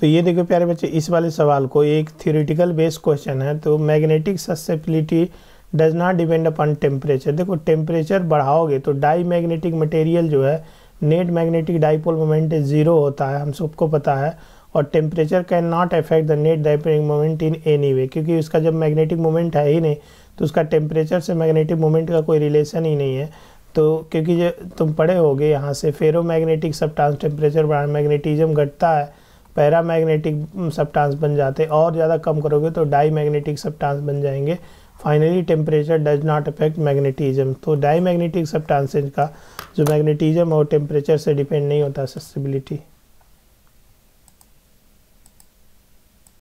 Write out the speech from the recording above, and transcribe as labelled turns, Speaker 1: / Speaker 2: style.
Speaker 1: तो ये देखो प्यारे बच्चे इस वाले सवाल को एक थियोरिटिकल बेस्ड क्वेश्चन है तो magnetic susceptibility does not depend upon temperature देखो टेम्परेचर बढ़ाओगे तो डाई मैग्नेटिक मटेरियल जो है net magnetic dipole moment zero होता है हम सबको पता है और temperature can not affect the net dipole moment in any way क्योंकि उसका जब मैग्नेटिक मोमेंट है ही नहीं तो उसका टेम्परेचर से मैग्नेटिक मोमेंट का कोई रिलेशन ही नहीं है तो क्योंकि तुम पढ़े होगे यहाँ से फेरो मैग्नेटिक सब ट्रांस टेम्परेचर बढ़ा मैग्नेटिज्म घटता है मैग्नेटिक सब्सटेंस बन जाते और ज़्यादा कम करोगे तो डाई मैग्नेटिक सब्सटेंस बन जाएंगे finally temperature does not affect magnetism तो डाई मैग्नेटिक सब्सटेंसेज का जो मैग्नेटिज्म और टेम्परेचर से डिपेंड नहीं होता सेसिबिलिटी